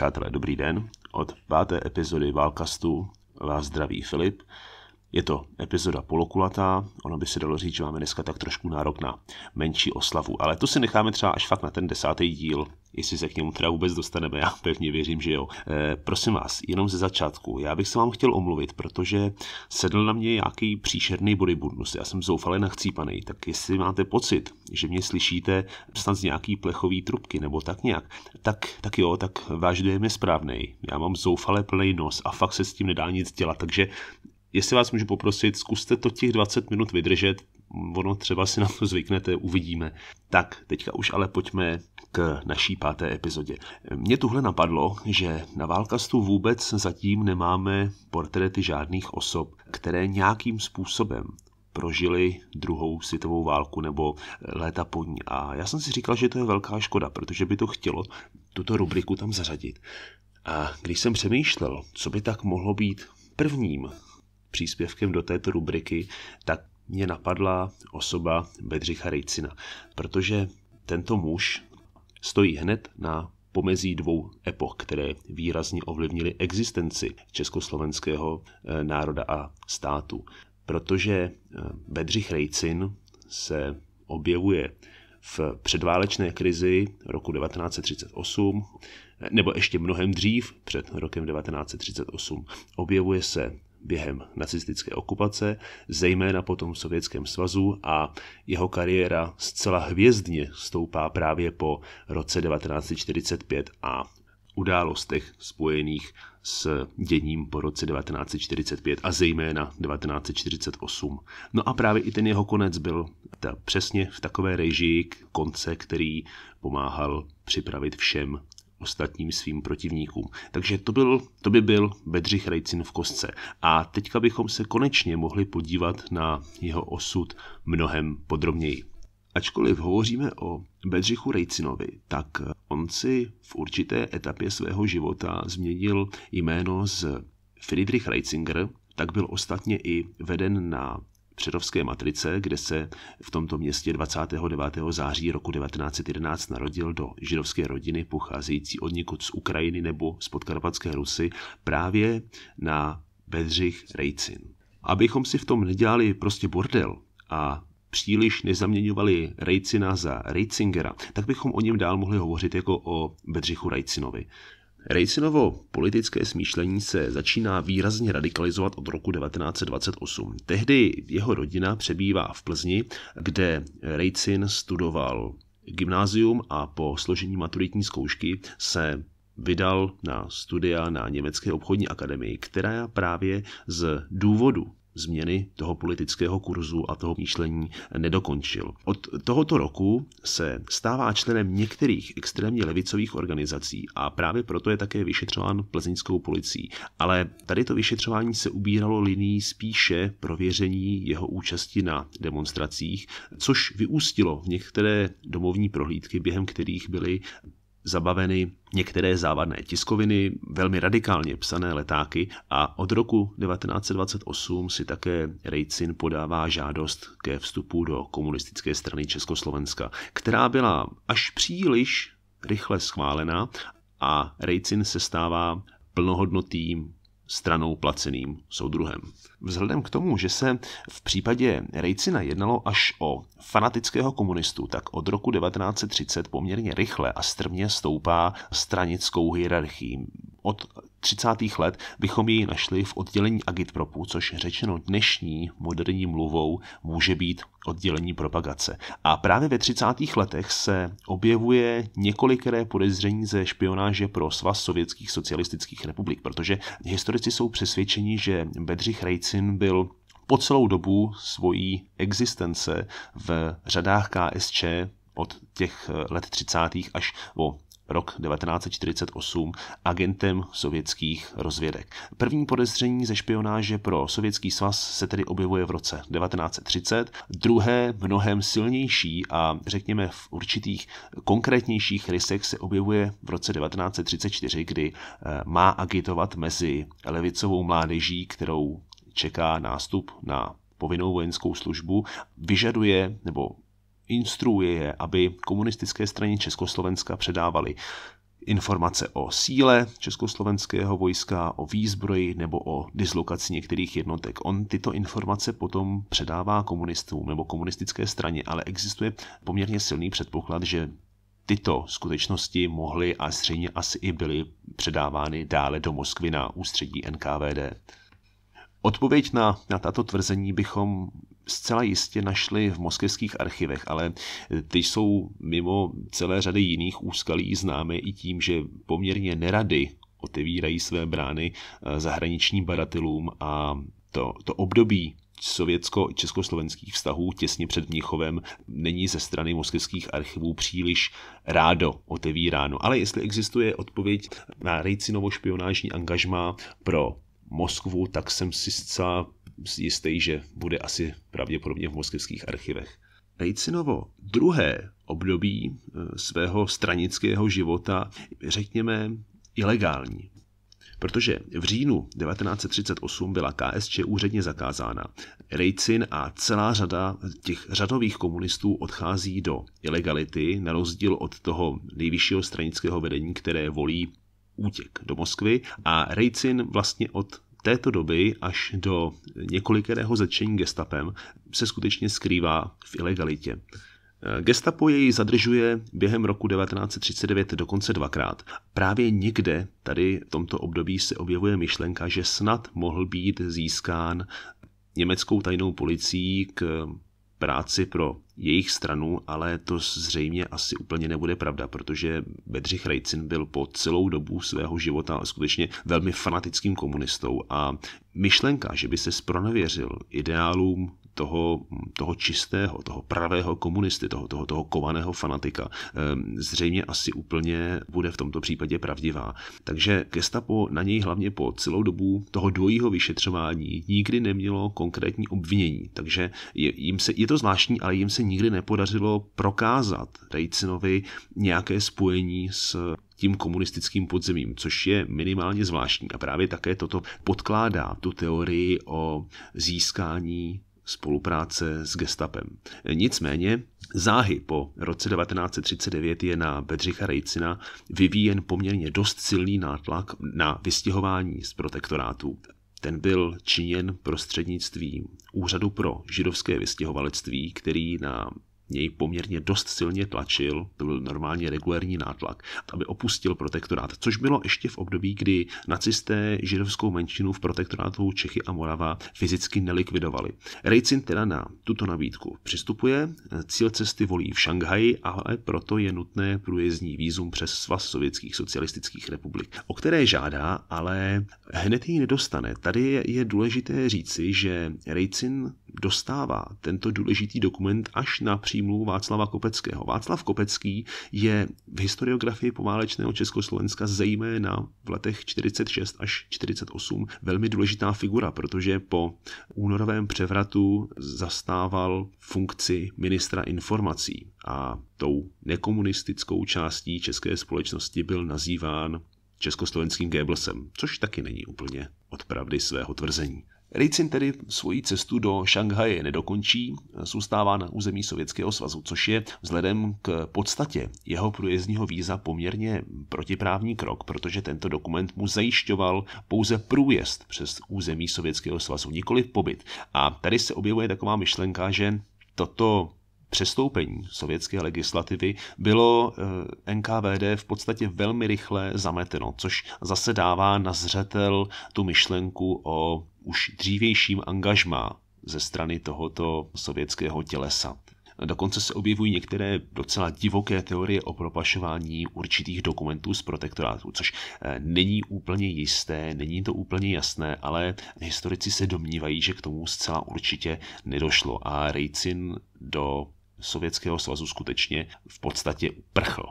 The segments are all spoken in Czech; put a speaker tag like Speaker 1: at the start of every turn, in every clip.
Speaker 1: Přátelé, dobrý den. Od páté epizody Válkastu vás zdraví Filip je to epizoda polokulatá, ono by se dalo říct, že máme dneska tak trošku nárok na menší oslavu, ale to si necháme třeba až fakt na ten desátý díl, jestli se k němu teda vůbec dostaneme, já pevně věřím, že jo. E, prosím vás, jenom ze začátku, já bych se vám chtěl omluvit, protože sedl na mě nějaký příšerný bodyburnus, já jsem zoufale nachcípaný, tak jestli máte pocit, že mě slyšíte snad z nějaký plechový trubky nebo tak nějak, tak, tak jo, tak váš dojem je správný. Já mám zoufale plný nos a fakt se s tím nedá nic dělat, takže jestli vás můžu poprosit, zkuste to těch 20 minut vydržet, ono třeba si na to zvyknete, uvidíme. Tak, teďka už ale pojďme k naší páté epizodě. Mě tuhle napadlo, že na Válkastu vůbec zatím nemáme portréty žádných osob, které nějakým způsobem prožili druhou světovou válku nebo léta po ní. A já jsem si říkal, že to je velká škoda, protože by to chtělo tuto rubriku tam zařadit. A když jsem přemýšlel, co by tak mohlo být prvním příspěvkem do této rubriky, tak mě napadla osoba Bedřicha Rejcina, protože tento muž stojí hned na pomezí dvou epoch, které výrazně ovlivnily existenci československého eh, národa a státu. Protože eh, Bedřich Rejcin se objevuje v předválečné krizi roku 1938, eh, nebo ještě mnohem dřív před rokem 1938, objevuje se během nacistické okupace, zejména potom v Sovětském svazu a jeho kariéra zcela hvězdně stoupá právě po roce 1945 a událostech spojených s děním po roce 1945 a zejména 1948. No a právě i ten jeho konec byl ta, přesně v takové režii konce, který pomáhal připravit všem ostatním svým protivníkům. Takže to, byl, to by byl Bedřich Rejcin v kostce. A teďka bychom se konečně mohli podívat na jeho osud mnohem podrobněji. Ačkoliv hovoříme o Bedřichu Rejcinovi, tak on si v určité etapě svého života změnil jméno z Friedrich Reitzinger, tak byl ostatně i veden na přerovské matrice, kde se v tomto městě 29. září roku 1911 narodil do židovské rodiny pocházející od někud z Ukrajiny nebo z podkarpatské Rusy právě na Bedřich Rejcin. Abychom si v tom nedělali prostě bordel a příliš nezaměňovali Rejcina za Rejcingera, tak bychom o něm dál mohli hovořit jako o Bedřichu Rejcinovi. Rejsinovo politické smýšlení se začíná výrazně radikalizovat od roku 1928. Tehdy jeho rodina přebývá v Plzni, kde Rejcin studoval gymnázium a po složení maturitní zkoušky se vydal na studia na Německé obchodní akademii, která právě z důvodu změny toho politického kurzu a toho myšlení nedokončil. Od tohoto roku se stává členem některých extrémně levicových organizací a právě proto je také vyšetřován plzeňskou policií. Ale tady to vyšetřování se ubíralo linií spíše prověření jeho účasti na demonstracích, což vyústilo v některé domovní prohlídky, během kterých byly zabaveny některé závadné tiskoviny, velmi radikálně psané letáky a od roku 1928 si také Rejcin podává žádost ke vstupu do komunistické strany Československa, která byla až příliš rychle schválena a Rejcin se stává plnohodnotným stranou placeným soudruhem. Vzhledem k tomu, že se v případě Rejcina jednalo až o fanatického komunistu, tak od roku 1930 poměrně rychle a strmě stoupá stranickou hierarchii od 30. let bychom jej našli v oddělení agitpropu, což řečeno dnešní moderní mluvou může být oddělení propagace. A právě ve 30. letech se objevuje několikeré podezření ze špionáže pro svaz sovětských socialistických republik, protože historici jsou přesvědčeni, že Bedřich Rejcin byl po celou dobu svojí existence v řadách KSČ od těch let 30. až o rok 1948, agentem sovětských rozvědek. První podezření ze špionáže pro Sovětský svaz se tedy objevuje v roce 1930, druhé mnohem silnější a řekněme v určitých konkrétnějších rysech se objevuje v roce 1934, kdy eh, má agitovat mezi levicovou mládeží, kterou čeká nástup na povinnou vojenskou službu, vyžaduje nebo instruuje je, aby komunistické straně Československa předávali informace o síle československého vojska, o výzbroji nebo o dislokaci některých jednotek. On tyto informace potom předává komunistům nebo komunistické straně, ale existuje poměrně silný předpoklad, že tyto skutečnosti mohly a zřejmě asi i byly předávány dále do Moskvy na ústředí NKVD. Odpověď na, na tato tvrzení bychom zcela jistě našli v moskevských archivech, ale ty jsou mimo celé řady jiných úskalí známé i tím, že poměrně nerady otevírají své brány eh, zahraničním badatelům a to, to období sovětsko-československých vztahů těsně před Mnichovem není ze strany moskevských archivů příliš rádo otevíráno. Ale jestli existuje odpověď na Rejcinovo špionážní angažma pro Moskvu, tak jsem si zcela jistý, že bude asi pravděpodobně v moskevských archivech. Vejcinovo druhé období eh, svého stranického života, řekněme, ilegální. Protože v říjnu 1938 byla KSČ úředně zakázána. Rejcin a celá řada těch řadových komunistů odchází do ilegality, na rozdíl od toho nejvyššího stranického vedení, které volí útěk do Moskvy a Rejcin vlastně od této doby až do několikerého začení gestapem se skutečně skrývá v ilegalitě. Gestapo jej zadržuje během roku 1939 dokonce dvakrát. Právě někde tady v tomto období se objevuje myšlenka, že snad mohl být získán německou tajnou policií k práci pro jejich stranu, ale to zřejmě asi úplně nebude pravda, protože Bedřich Rejcin byl po celou dobu svého života skutečně velmi fanatickým komunistou a myšlenka, že by se spronověřil ideálům toho, toho čistého, toho pravého komunisty, toho, toho, toho kovaného fanatika, ehm, zřejmě asi úplně bude v tomto případě pravdivá. Takže Gestapo na něj hlavně po celou dobu toho dvojího vyšetřování nikdy nemělo konkrétní obvinění, takže jim se, je to zvláštní, ale jim se nikdy nepodařilo prokázat Rejcinovi nějaké spojení s tím komunistickým podzemím, což je minimálně zvláštní. A právě také toto podkládá tu teorii o získání spolupráce s gestapem. Nicméně záhy po roce 1939 je na Bedřicha Rejcina vyvíjen poměrně dost silný nátlak na vystěhování z protektorátu. Ten byl činěn prostřednictvím Úřadu pro židovské vystěhovalectví, který na něj poměrně dost silně tlačil, to byl normálně regulární nátlak, aby opustil protektorát, což bylo ještě v období, kdy nacisté židovskou menšinu v protektorátu Čechy a Morava fyzicky nelikvidovali. Rejcin teda na tuto nabídku přistupuje, cíl cesty volí v Šanghaji, ale proto je nutné průjezdní výzum přes Svaz sovětských socialistických republik, o které žádá, ale hned ji nedostane. Tady je důležité říci, že Rejcin dostává tento důležitý dokument až na přímluvu Václava Kopeckého. Václav Kopecký je v historiografii poválečného Československa zejména v letech 46 až 48 velmi důležitá figura, protože po únorovém převratu zastával funkci ministra informací a tou nekomunistickou částí české společnosti byl nazýván československým Goebbelsem, což taky není úplně od pravdy svého tvrzení. Rejcin tedy svoji cestu do Šanghaje nedokončí, zůstává na území Sovětského svazu, což je vzhledem k podstatě jeho průjezdního víza poměrně protiprávní krok, protože tento dokument mu zajišťoval pouze průjezd přes území Sovětského svazu, nikoli pobyt. A tady se objevuje taková myšlenka, že toto přestoupení sovětské legislativy bylo eh, NKVD v podstatě velmi rychle zameteno, což zase dává na zřetel tu myšlenku o už dřívějším angažmá ze strany tohoto sovětského tělesa. Dokonce se objevují některé docela divoké teorie o propašování určitých dokumentů z protektorátu, což eh, není úplně jisté, není to úplně jasné, ale historici se domnívají, že k tomu zcela určitě nedošlo a Rejcin do Sovětského svazu skutečně v podstatě uprchl.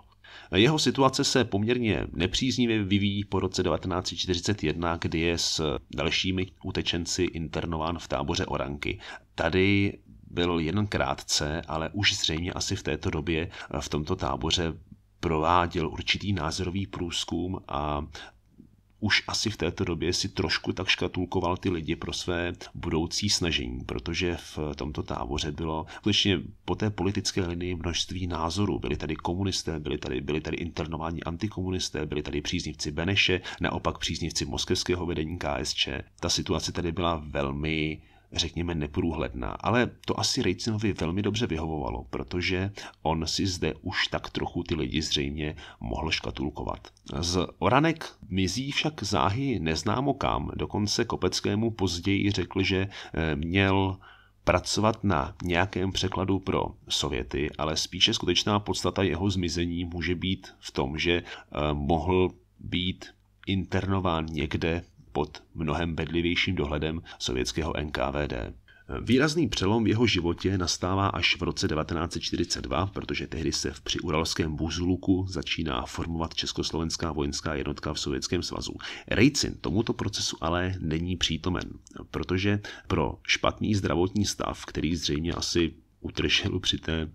Speaker 1: Jeho situace se poměrně nepříznivě vyvíjí po roce 1941, kdy je s dalšími utečenci internován v táboře Oranky. Tady byl jen krátce, ale už zřejmě asi v této době v tomto táboře prováděl určitý názorový průzkum a už asi v této době si trošku tak škatulkoval ty lidi pro své budoucí snažení, protože v tomto táboře bylo skutečně po té politické linii množství názorů. Byli tady komunisté, byli tady, byli tady internovaní antikomunisté, byli tady příznivci Beneše, naopak příznivci moskevského vedení KSČ. Ta situace tady byla velmi řekněme, neprůhledná. Ale to asi Rejcinovi velmi dobře vyhovovalo, protože on si zde už tak trochu ty lidi zřejmě mohl škatulkovat. Z oranek mizí však záhy neznámo kam, dokonce Kopeckému později řekl, že eh, měl pracovat na nějakém překladu pro Sověty, ale spíše skutečná podstata jeho zmizení může být v tom, že eh, mohl být internován někde pod mnohem bedlivějším dohledem sovětského NKVD. Výrazný přelom v jeho životě nastává až v roce 1942, protože tehdy se v přiuralském Buzuluku začíná formovat československá vojenská jednotka v Sovětském svazu. Rejcin tomuto procesu ale není přítomen, protože pro špatný zdravotní stav, který zřejmě asi utržel při té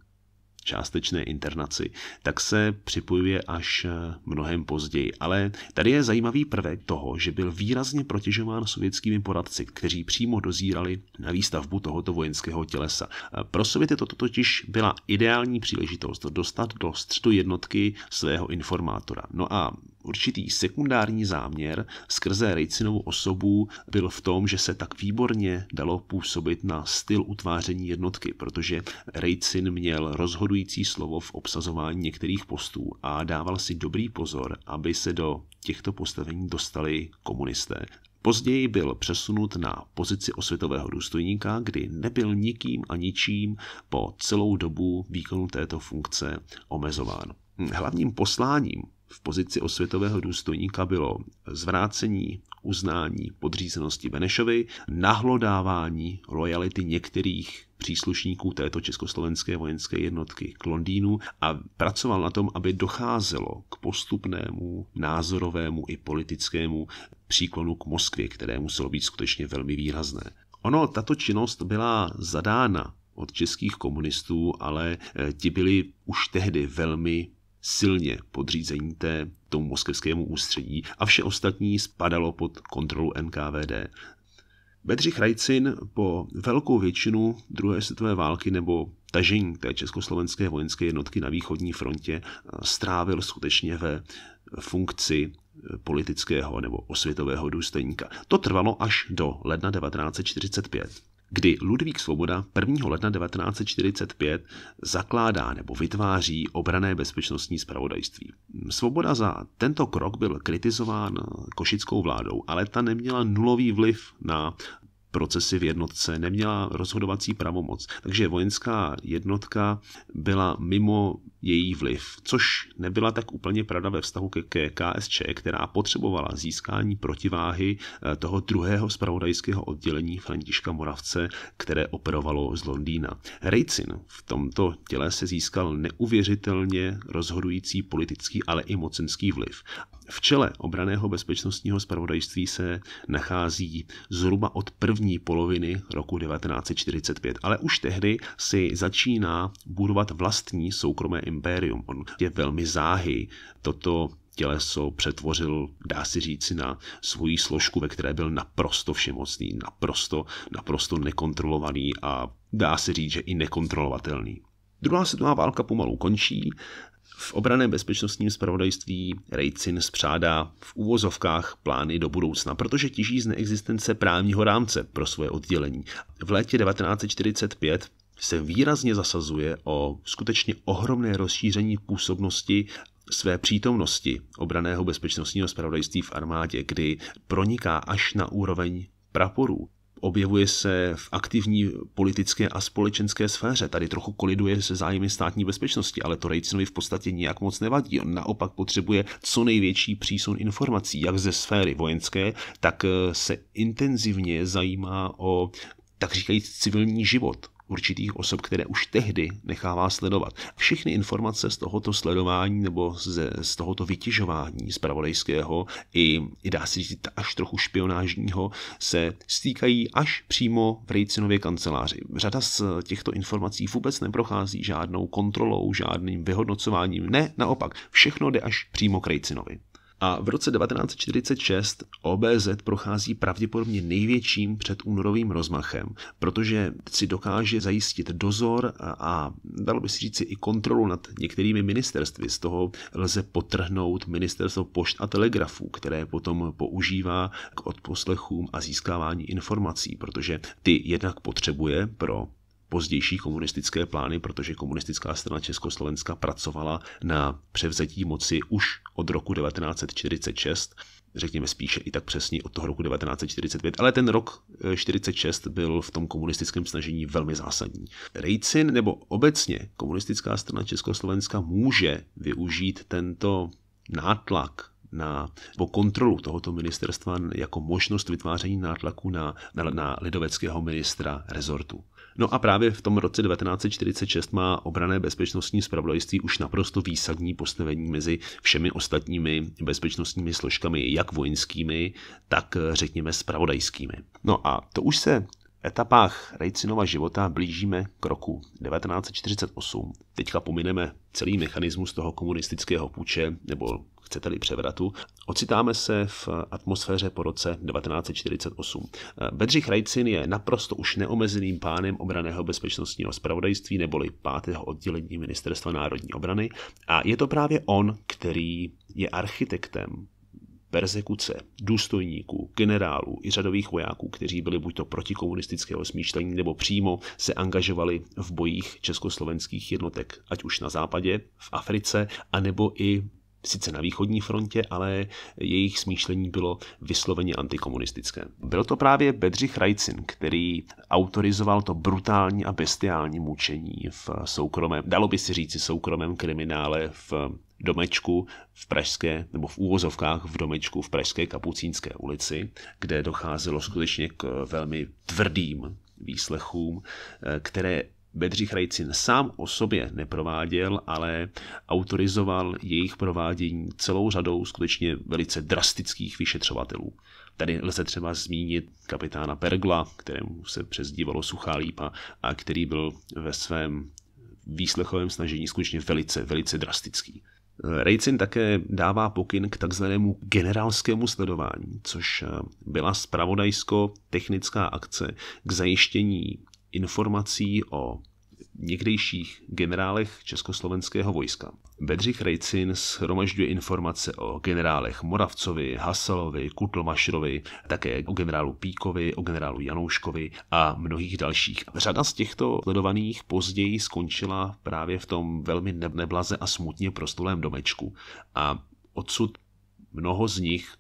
Speaker 1: částečné internaci, tak se připojuje až eh, mnohem později. Ale tady je zajímavý prvek toho, že byl výrazně protěžován sovětskými poradci, kteří přímo dozírali na výstavbu tohoto vojenského tělesa. Eh, pro Sověty toto totiž byla ideální příležitost dostat do středu jednotky svého informátora. No a Určitý sekundární záměr skrze Rejcinovou osobu byl v tom, že se tak výborně dalo působit na styl utváření jednotky, protože Rejcin měl rozhodující slovo v obsazování některých postů a dával si dobrý pozor, aby se do těchto postavení dostali komunisté. Později byl přesunut na pozici osvětového důstojníka, kdy nebyl nikým a ničím po celou dobu výkonu této funkce omezován. Hlavním posláním v pozici osvětového důstojníka bylo zvrácení uznání podřízenosti Benešovi, nahlodávání lojality některých příslušníků této československé vojenské jednotky k Londýnu a pracoval na tom, aby docházelo k postupnému názorovému i politickému příklonu k Moskvě, které muselo být skutečně velmi výrazné. Ono, tato činnost byla zadána od českých komunistů, ale eh, ti byli už tehdy velmi silně podřízení té, tomu moskevskému ústředí a vše ostatní spadalo pod kontrolu NKVD. Bedřich Rajcin po velkou většinu druhé světové války nebo tažení té československé vojenské jednotky na východní frontě eh, strávil skutečně ve funkci eh, politického nebo osvětového důstojníka. To trvalo až do ledna 1945 kdy Ludvík Svoboda 1. ledna 1945 zakládá nebo vytváří obrané bezpečnostní zpravodajství. Svoboda za tento krok byl kritizován košickou vládou, ale ta neměla nulový vliv na procesy v jednotce, neměla rozhodovací pravomoc. Takže vojenská jednotka byla mimo její vliv, což nebyla tak úplně pravda ve vztahu ke KSČ, která potřebovala získání protiváhy eh, toho druhého spravodajského oddělení Františka Moravce, které operovalo z Londýna. Rejcin v tomto těle se získal neuvěřitelně rozhodující politický, ale i mocenský vliv. V čele obraného bezpečnostního spravodajství se nachází zhruba od první poloviny roku 1945, ale už tehdy si začíná budovat vlastní soukromé impérium. On je velmi záhy toto těleso přetvořil, dá si říci, na svoji složku, ve které byl naprosto všemocný, naprosto, naprosto nekontrolovaný a dá se říct, že i nekontrolovatelný. Druhá světová válka pomalu končí, v obraném bezpečnostním spravodajství Rejcin zpřádá v úvozovkách plány do budoucna, protože těží z neexistence právního rámce pro svoje oddělení. V létě 1945 se výrazně zasazuje o skutečně ohromné rozšíření působnosti své přítomnosti obraného bezpečnostního spravodajství v armádě, kdy proniká až na úroveň praporů objevuje se v aktivní politické a společenské sféře. Tady trochu koliduje se zájmy státní bezpečnosti, ale to Rejcinovi v podstatě nijak moc nevadí. On naopak potřebuje co největší přísun informací, jak ze sféry vojenské, tak eh, se intenzivně zajímá o tak říkajíc civilní život určitých osob, které už tehdy nechává sledovat. Všechny informace z tohoto sledování nebo z, z tohoto vytěžování zpravodajského i, i dá se říct až trochu špionážního se stýkají až přímo v Rejcinově kanceláři. Řada z těchto informací vůbec neprochází žádnou kontrolou, žádným vyhodnocováním. Ne, naopak, všechno jde až přímo k Rejcinovi a v roce 1946 OBZ prochází pravděpodobně největším předúnorovým rozmachem, protože si dokáže zajistit dozor a, a dalo by se říci i kontrolu nad některými ministerstvy. Z toho lze potrhnout ministerstvo pošt a telegrafů, které potom používá k odposlechům a získávání informací, protože ty jednak potřebuje pro pozdější komunistické plány, protože komunistická strana Československa pracovala na převzetí moci už od roku 1946 řekněme spíše i tak přesně od toho roku 1945, ale ten rok 1946 eh, byl v tom komunistickém snažení velmi zásadní. Rejcin nebo obecně komunistická strana Československa může využít tento nátlak na, po kontrolu tohoto ministerstva jako možnost vytváření nátlaku na, na, na lidoveckého ministra rezortu. No a právě v tom roce 1946 má obrané bezpečnostní spravodajství už naprosto výsadní postavení mezi všemi ostatními bezpečnostními složkami, jak vojenskými, tak řekněme spravodajskými. No a to už se etapách Rejcinova života blížíme k roku 1948. Teďka pomineme celý mechanismus toho komunistického puče nebo chcete-li převratu, ocitáme se v atmosféře po roce 1948. Bedřich Rajcin je naprosto už neomezeným pánem obraného bezpečnostního spravodajství neboli pátého oddělení Ministerstva národní obrany a je to právě on, který je architektem persekuce důstojníků, generálů i řadových vojáků, kteří byli buď to proti komunistického smýšlení nebo přímo se angažovali v bojích československých jednotek, ať už na západě, v Africe, anebo i sice na východní frontě, ale jejich smýšlení bylo vysloveně antikomunistické. Byl to právě Bedřich Rajcin, který autorizoval to brutální a bestiální mučení v soukromém, dalo by se říci soukromém kriminále v domečku v Pražské, nebo v úvozovkách v domečku v Pražské Kapucínské ulici, kde docházelo skutečně k velmi tvrdým výslechům, eh, které Bedřich Rajcin sám o sobě neprováděl, ale autorizoval jejich provádění celou řadou skutečně velice drastických vyšetřovatelů. Tady lze třeba zmínit kapitána Pergla, kterému se přezdívalo Suchá lípa a který byl ve svém výslechovém snažení skutečně velice, velice drastický. Rejcin také dává pokyn k takzvanému generálskému sledování, což byla spravodajsko-technická akce k zajištění informací o někdejších generálech československého vojska. Bedřich Rejcin shromažďuje informace o generálech Moravcovi, Haselovi, Kutlmašrovi, také o generálu Píkovi, o generálu Janouškovi a mnohých dalších. Řada z těchto sledovaných později skončila právě v tom velmi neblaze a smutně prostulém domečku a odsud mnoho z nich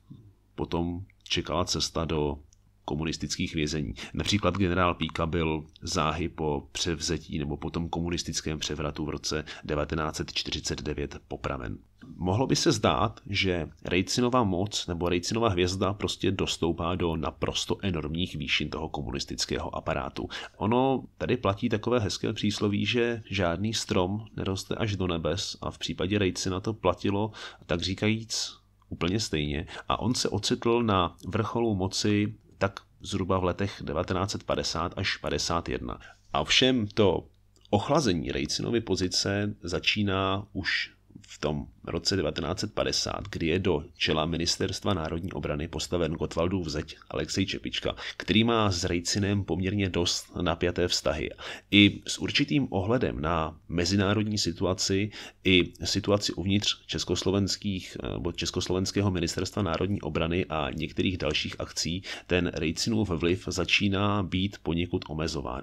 Speaker 1: potom čekala cesta do komunistických vězení. Například generál Píka byl záhy po převzetí nebo po tom komunistickém převratu v roce 1949 popraven. Mohlo by se zdát, že Rejcinová moc nebo Rejcinová hvězda prostě dostoupá do naprosto enormních výšin toho komunistického aparátu. Ono tady platí takové hezké přísloví, že žádný strom neroste až do nebes a v případě Rejcina to platilo, tak říkajíc, úplně stejně a on se ocitl na vrcholu moci tak zhruba v letech 1950 až 51. A všem to ochlazení Rejcinovy pozice začíná už v tom roce 1950, kdy je do čela Ministerstva národní obrany postaven Gotwaldův zeď Alexej Čepička, který má s Rejcinem poměrně dost napjaté vztahy. I s určitým ohledem na mezinárodní situaci i situaci uvnitř československých, eh, nebo Československého ministerstva národní obrany a některých dalších akcí ten Rejcinův vliv začíná být poněkud omezován.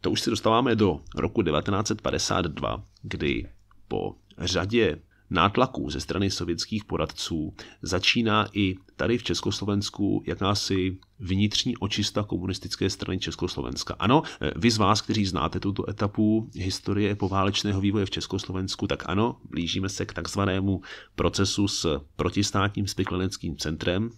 Speaker 1: To už se dostáváme do roku 1952, kdy po řadě nátlaků ze strany sovětských poradců začíná i tady v Československu jakási vnitřní očista komunistické strany Československa. Ano, vy z vás, kteří znáte tuto etapu historie poválečného vývoje v Československu, tak ano, blížíme se k takzvanému procesu s protistátním spikleneckým centrem,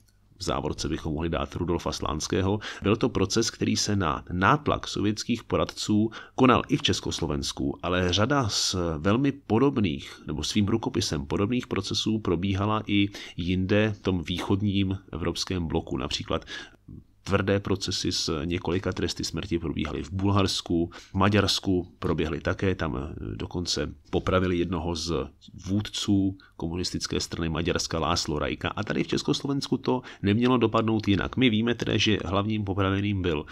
Speaker 1: v závorce bychom mohli dát Rudolfa Slánského, byl to proces, který se na nátlak sovětských poradců konal i v Československu, ale řada z velmi podobných, nebo svým rukopisem podobných procesů probíhala i jinde v tom východním evropském bloku, například Tvrdé procesy s několika tresty smrti probíhaly v Bulharsku, v Maďarsku proběhly také, tam eh, dokonce popravili jednoho z vůdců komunistické strany Maďarska Láslo Rajka a tady v Československu to nemělo dopadnout jinak. My víme teda, že hlavním popraveným byl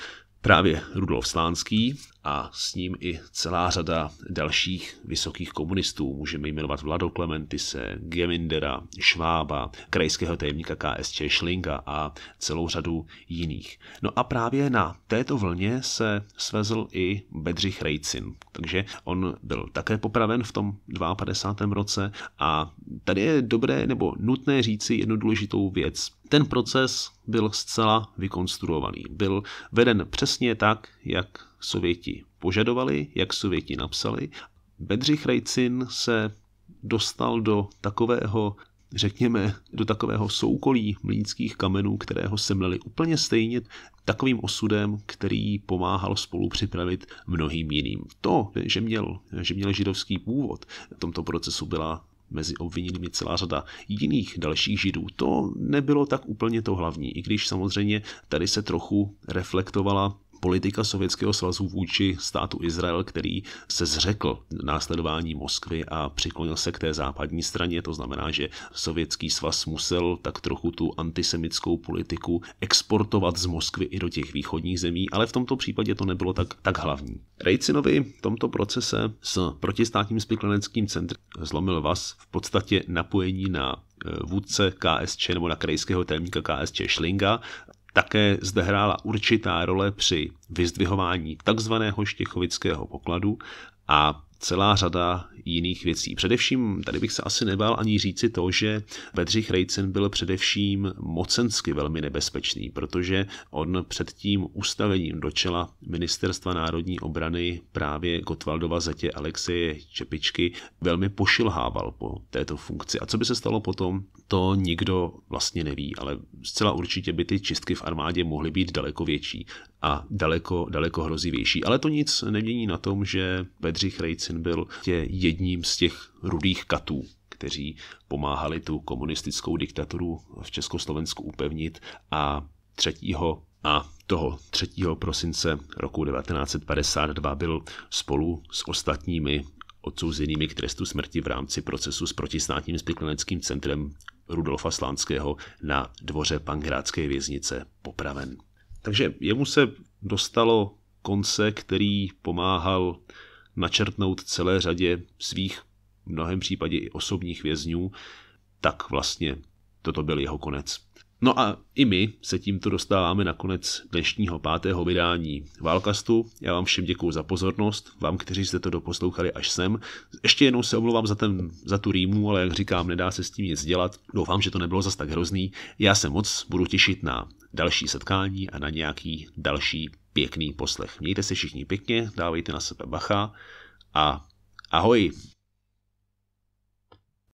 Speaker 1: Právě Rudolf Slánský a s ním i celá řada dalších vysokých komunistů. Můžeme jmenovat Vlado Klementise, Gemindera, Švába, krajského tajemníka KSČ Šlinga a celou řadu jiných. No a právě na této vlně se svezl i Bedřich Rejcin. Takže on byl také popraven v tom 52. roce a tady je dobré nebo nutné říci jednu důležitou věc. Ten proces byl zcela vykonstruovaný. Byl veden přesně tak, jak Sověti požadovali, jak Sověti napsali. Bedřich Rejcin se dostal do takového řekněme, do takového soukolí mlínských kamenů, kterého se mleli úplně stejně takovým osudem, který pomáhal spolu připravit mnohým jiným. To, že měl, že měl židovský původ, v tomto procesu byla Mezi obviněnými celá řada jiných dalších židů. To nebylo tak úplně to hlavní, i když samozřejmě tady se trochu reflektovala politika Sovětského svazu vůči státu Izrael, který se zřekl následování Moskvy a přiklonil se k té západní straně. To znamená, že Sovětský svaz musel tak trochu tu antisemickou politiku exportovat z Moskvy i do těch východních zemí, ale v tomto případě to nebylo tak, tak hlavní. Rejcinovi v tomto procese s protistátním spikleneckým centrem zlomil vás v podstatě napojení na eh, vůdce KSČ nebo na krajského tajemníka KSČ Šlinga, také zde hrála určitá role při vyzdvihování takzvaného štěchovického pokladu a celá řada jiných věcí. Především tady bych se asi nebál ani říci to, že Bedřich Rejcen byl především mocensky velmi nebezpečný, protože on před tím ustavením do čela Ministerstva národní obrany právě Gotwaldova zetě Alexeje Čepičky velmi pošilhával po této funkci. A co by se stalo potom, to nikdo vlastně neví, ale zcela určitě by ty čistky v armádě mohly být daleko větší a daleko, daleko hrozivější. Ale to nic nemění na tom, že Bedřich Rejcin byl jedním z těch rudých katů, kteří pomáhali tu komunistickou diktaturu v Československu upevnit a 3. a toho 3. prosince roku 1952 byl spolu s ostatními odsouzenými k trestu smrti v rámci procesu s protistátním spikleneckým centrem Rudolfa Slánského na dvoře Pankrátské věznice popraven. Takže jemu se dostalo konce, který pomáhal načrtnout celé řadě svých, v mnohem případě i osobních vězňů, tak vlastně toto byl jeho konec. No a i my se tímto dostáváme na konec dnešního pátého vydání Válkastu. Já vám všem děkuji za pozornost, vám, kteří jste to doposlouchali až sem. Ještě jednou se omlouvám za, ten, za tu rýmu, ale jak říkám, nedá se s tím nic dělat. Doufám, že to nebylo zas tak hrozný. Já se moc budu těšit na další setkání a na nějaký další pěkný poslech. Mějte se všichni pěkně, dávejte na sebe bacha a ahoj!